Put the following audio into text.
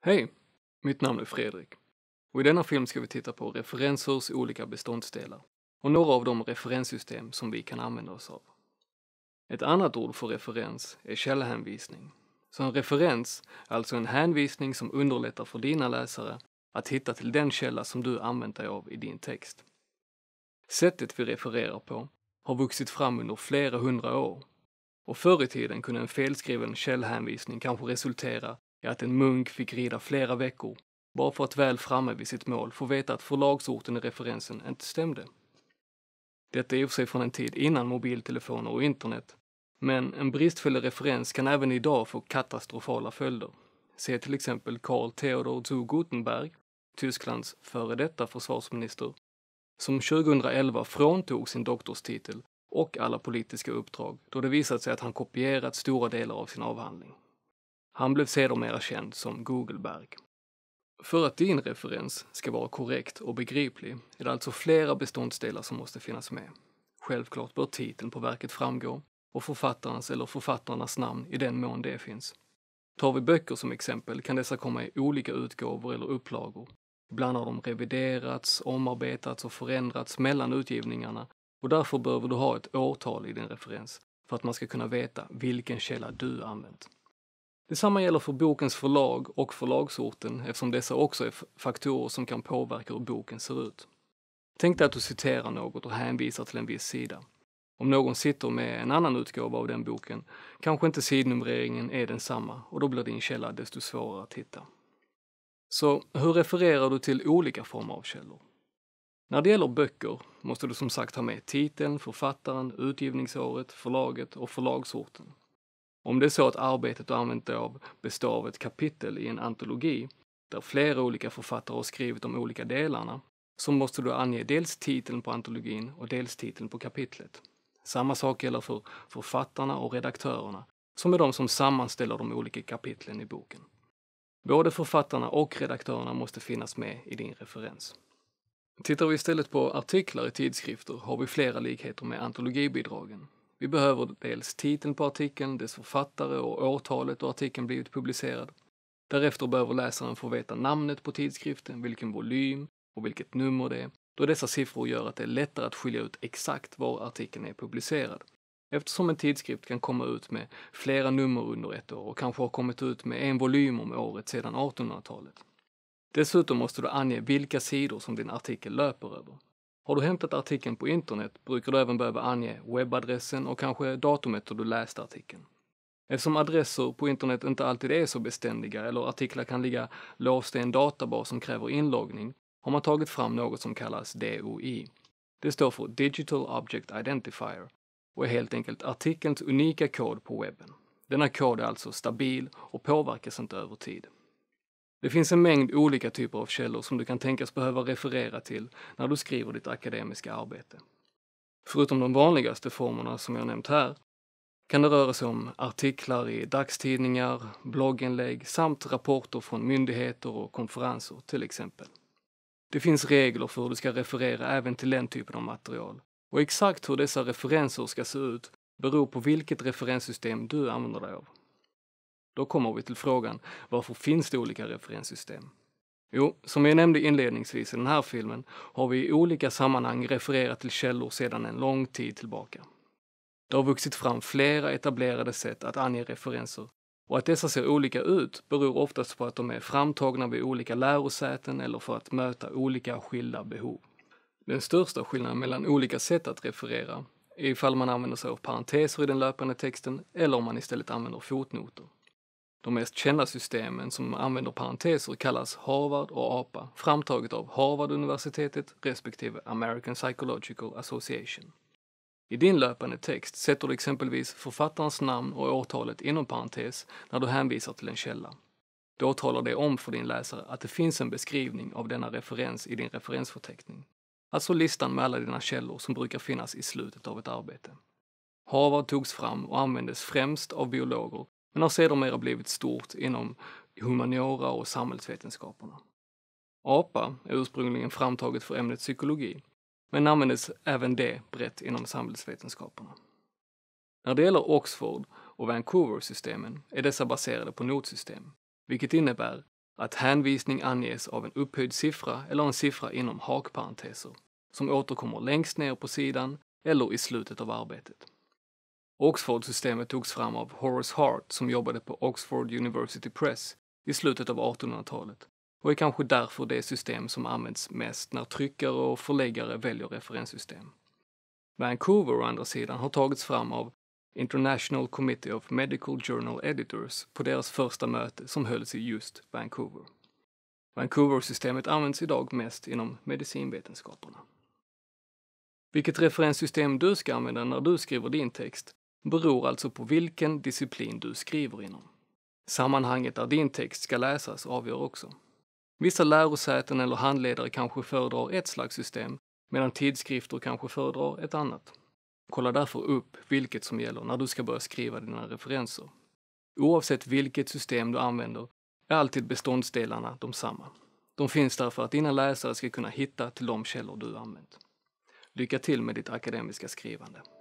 Hej! Mitt namn är Fredrik. Och i denna film ska vi titta på referensers olika beståndsdelar och några av de referenssystem som vi kan använda oss av. Ett annat ord för referens är källhänvisning. Så en referens är alltså en hänvisning som underlättar för dina läsare att hitta till den källa som du använt dig av i din text. Sättet vi refererar på har vuxit fram under flera hundra år och förr i tiden kunde en felskriven källhänvisning kanske resultera är att en munk fick rida flera veckor bara för att väl framme vid sitt mål få veta att förlagsorten i referensen inte stämde. Detta är i och för sig från en tid innan mobiltelefoner och internet, men en bristfällig referens kan även idag få katastrofala följder. Se till exempel Karl Theodor zu Gutenberg, Tysklands före detta försvarsminister, som 2011 fråntog sin doktorstitel och alla politiska uppdrag då det visat sig att han kopierat stora delar av sin avhandling. Han blev sedermera känd som Googleberg. För att din referens ska vara korrekt och begriplig är det alltså flera beståndsdelar som måste finnas med. Självklart bör titeln på verket framgå och författarens eller författarnas namn i den mån det finns. Tar vi böcker som exempel kan dessa komma i olika utgåvor eller upplagor. Ibland har de reviderats, omarbetats och förändrats mellan utgivningarna och därför behöver du ha ett årtal i din referens för att man ska kunna veta vilken källa du använt. Detsamma gäller för bokens förlag och förlagsorten eftersom dessa också är faktorer som kan påverka hur boken ser ut. Tänk dig att du citerar något och hänvisar till en viss sida. Om någon sitter med en annan utgåva av den boken kanske inte sidnumreringen är densamma och då blir din källa desto svårare att hitta. Så hur refererar du till olika former av källor? När det gäller böcker måste du som sagt ha med titeln, författaren, utgivningsåret, förlaget och förlagsorten. Om det är så att arbetet du använt dig av består av ett kapitel i en antologi där flera olika författare har skrivit de olika delarna, så måste du ange dels titeln på antologin och dels titeln på kapitlet. Samma sak gäller för författarna och redaktörerna, som är de som sammanställer de olika kapitlen i boken. Både författarna och redaktörerna måste finnas med i din referens. Tittar vi istället på artiklar i tidskrifter har vi flera likheter med antologibidragen. Vi behöver dels titeln på artikeln, dess författare och årtalet då artikeln blivit publicerad. Därefter behöver läsaren få veta namnet på tidskriften, vilken volym och vilket nummer det är, då dessa siffror gör att det är lättare att skilja ut exakt var artikeln är publicerad. Eftersom en tidskrift kan komma ut med flera nummer under ett år och kanske har kommit ut med en volym om året sedan 1800-talet. Dessutom måste du ange vilka sidor som din artikel löper över. Har du hämtat artikeln på internet brukar du även behöva ange webbadressen och kanske datumet då du läste artikeln. Eftersom adresser på internet inte alltid är så beständiga eller artiklar kan ligga låsta i en databas som kräver inloggning har man tagit fram något som kallas DOI. Det står för Digital Object Identifier och är helt enkelt artikelns unika kod på webben. Denna kod är alltså stabil och påverkas inte över tid. Det finns en mängd olika typer av källor som du kan tänkas behöva referera till när du skriver ditt akademiska arbete. Förutom de vanligaste formerna som jag nämnt här kan det röra sig om artiklar i dagstidningar, blogginlägg samt rapporter från myndigheter och konferenser till exempel. Det finns regler för hur du ska referera även till den typen av material och exakt hur dessa referenser ska se ut beror på vilket referenssystem du använder dig av. Då kommer vi till frågan, varför finns det olika referenssystem? Jo, som jag nämnde inledningsvis i den här filmen har vi i olika sammanhang refererat till källor sedan en lång tid tillbaka. Det har vuxit fram flera etablerade sätt att ange referenser och att dessa ser olika ut beror oftast på att de är framtagna vid olika lärosäten eller för att möta olika skilda behov. Den största skillnaden mellan olika sätt att referera är ifall man använder sig av parenteser i den löpande texten eller om man istället använder fotnoter. De mest kända systemen som använder parenteser kallas Harvard och APA, framtaget av Harvard-universitetet respektive American Psychological Association. I din löpande text sätter du exempelvis författarens namn och årtalet inom parentes när du hänvisar till en källa. Då talar det om för din läsare att det finns en beskrivning av denna referens i din referensförteckning. Alltså listan med alla dina källor som brukar finnas i slutet av ett arbete. Harvard togs fram och användes främst av biologer men har sedermera blivit stort inom humaniora och samhällsvetenskaperna. APA är ursprungligen framtaget för ämnet psykologi, men användes även det brett inom samhällsvetenskaperna. När det gäller Oxford och Vancouver-systemen är dessa baserade på notsystem, vilket innebär att hänvisning anges av en upphöjd siffra eller en siffra inom hakparenteser, som återkommer längst ner på sidan eller i slutet av arbetet. Oxford-systemet togs fram av Horace Hart som jobbade på Oxford University Press i slutet av 1800-talet och är kanske därför det system som används mest när tryckare och förläggare väljer referenssystem. Vancouver å andra sidan har tagits fram av International Committee of Medical Journal Editors på deras första möte som hölls i just Vancouver. Vancouver-systemet används idag mest inom medicinvetenskaperna. Vilket referenssystem du ska använda när du skriver din text beror alltså på vilken disciplin du skriver inom. Sammanhanget där din text ska läsas avgör också. Vissa lärosäten eller handledare kanske föredrar ett slags system medan tidskrifter kanske föredrar ett annat. Kolla därför upp vilket som gäller när du ska börja skriva dina referenser. Oavsett vilket system du använder är alltid beståndsdelarna de samma. De finns där för att dina läsare ska kunna hitta till de källor du använt. Lycka till med ditt akademiska skrivande!